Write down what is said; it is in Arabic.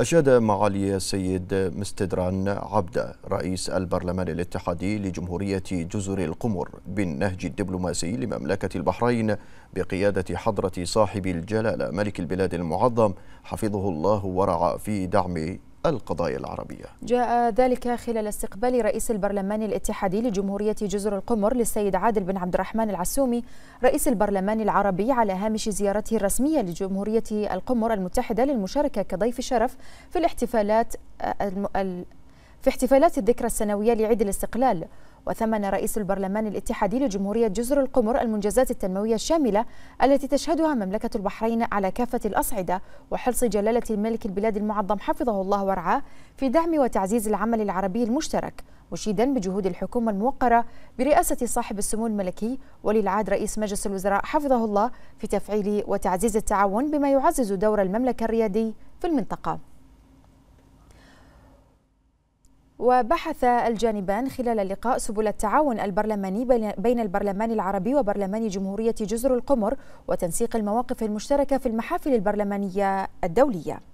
أشاد معالي السيد مستدران عبدة رئيس البرلمان الاتحادي لجمهورية جزر القمر بالنهج الدبلوماسي لمملكة البحرين بقيادة حضرة صاحب الجلالة ملك البلاد المعظم حفظه الله ورعى في دعم القضايا العربية جاء ذلك خلال استقبال رئيس البرلمان الاتحادي لجمهورية جزر القمر للسيد عادل بن عبد الرحمن العسومي رئيس البرلمان العربي على هامش زيارته الرسمية لجمهورية القمر المتحدة للمشاركة كضيف شرف في الاحتفالات آه، في احتفالات الذكرى السنوية لعيد الاستقلال وثمن رئيس البرلمان الاتحادي لجمهورية جزر القمر المنجزات التنموية الشاملة التي تشهدها مملكة البحرين على كافة الأصعدة وحرص جلالة الملك البلاد المعظم حفظه الله ورعاه في دعم وتعزيز العمل العربي المشترك مشيدا بجهود الحكومة الموقرة برئاسة صاحب السمو الملكي وللعاد رئيس مجلس الوزراء حفظه الله في تفعيل وتعزيز التعاون بما يعزز دور المملكة الريادي في المنطقة وبحث الجانبان خلال اللقاء سبل التعاون البرلماني بين البرلمان العربي وبرلمان جمهورية جزر القمر وتنسيق المواقف المشتركة في المحافل البرلمانية الدولية